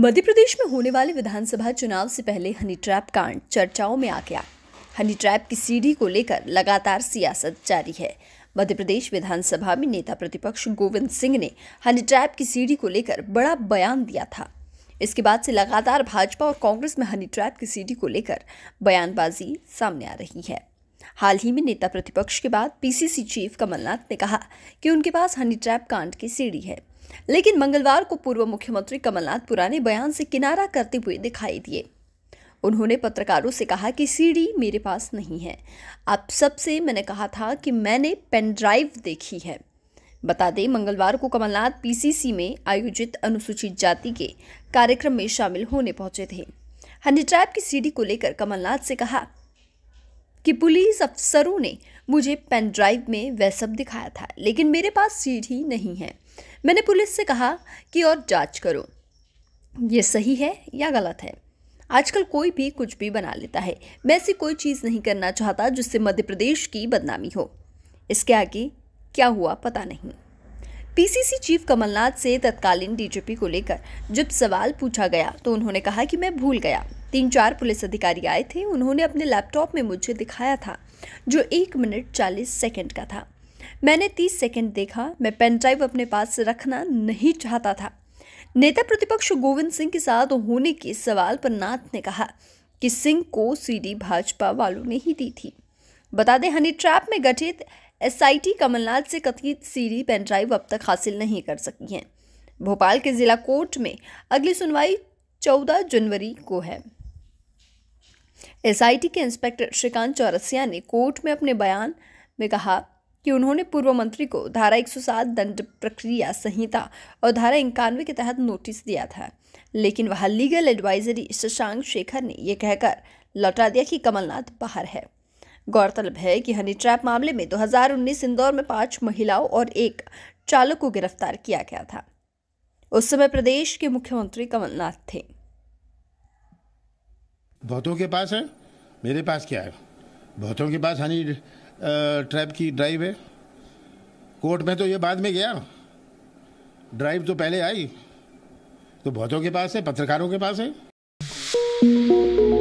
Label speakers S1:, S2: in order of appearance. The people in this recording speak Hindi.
S1: मध्य प्रदेश में होने वाले विधानसभा चुनाव से पहले हनी ट्रैप कांड चर्चाओं में आ गया हनी ट्रैप की सीढ़ी को लेकर लगातार सियासत जारी है मध्य प्रदेश विधानसभा में नेता प्रतिपक्ष गोविंद सिंह ने हनी ट्रैप की सीढ़ी को लेकर बड़ा बयान दिया था इसके बाद से लगातार भाजपा और कांग्रेस में हनी ट्रैप की सीढ़ी को लेकर बयानबाजी सामने आ रही है हाल ही में नेता प्रतिपक्ष के बाद पीसीसी चीफ कमलनाथ ने कहा कि उनके पास हनी ट्रैप कांड की सीढ़ी है लेकिन मंगलवार को पूर्व मुख्यमंत्री कमलनाथ पुराने बयान से किनारा करते हुए दिखाई दिए उन्होंने पत्रकारों से कहा कि सीडी मेरे पास नहीं है आप सबसे मैंने कहा था कि मैंने पेन ड्राइव देखी है बता दें मंगलवार को कमलनाथ पीसीसी में आयोजित अनुसूचित जाति के कार्यक्रम में शामिल होने पहुंचे थे हनी ट्रैप की सीडी को लेकर कमलनाथ से कहा कि पुलिस अफसरों ने मुझे पेन ड्राइव में वह सब दिखाया था लेकिन मेरे पास सीढ़ी नहीं है मैंने पुलिस से कहा कि और जांच करो ये सही है या गलत है आजकल कोई भी कुछ भी बना लेता है मैं ऐसी कोई चीज़ नहीं करना चाहता जिससे मध्य प्रदेश की बदनामी हो इसके आगे क्या हुआ पता नहीं पीसीसी चीफ कमलनाथ से तत्कालीन डीजीपी को लेकर जब सवाल पूछा गया तो उन्होंने कहा कि मैं भूल गया तीन चार पुलिस अधिकारी आए थे उन्होंने अपने लैपटॉप में मुझे दिखाया था जो एक मिनट चालीस सेकंड का था मैंने तीस सेकंड देखा मैं पेन ड्राइव अपने पास रखना नहीं चाहता था नेता प्रतिपक्ष गोविंद सिंह के साथ होने के सवाल पर नाथ ने कहा कि सिंह को सीडी भाजपा वालों ने ही दी थी बता दें हनी ट्रैप में गठित एसआईटी कमलनाथ से कथित सीडी पेन ड्राइव अब तक हासिल नहीं कर सकी है भोपाल के जिला कोर्ट में अगली सुनवाई 14 जनवरी को है एसआईटी के इंस्पेक्टर श्रीकांत चौरसिया ने कोर्ट में अपने बयान में कहा कि उन्होंने पूर्व मंत्री को धारा 107 दंड प्रक्रिया संहिता और धारा इक्यानवे के तहत नोटिस दिया था लेकिन वह लीगल एडवाइजरी शशांक शेखर ने यह कहकर लौटा दिया कि कमलनाथ बाहर है गौरतलब है कि हनी ट्रैप मामले में 2019 इंदौर में पांच महिलाओं और एक चालक को गिरफ्तार किया गया था उस समय प्रदेश के मुख्यमंत्री कमलनाथ थे
S2: बहुतों के पास है मेरे पास क्या है बहुतों के पास हनी ट्रैप की ड्राइव है कोर्ट में तो ये बाद में गया ड्राइव तो पहले आई तो बहुतों के पास है पत्रकारों के पास है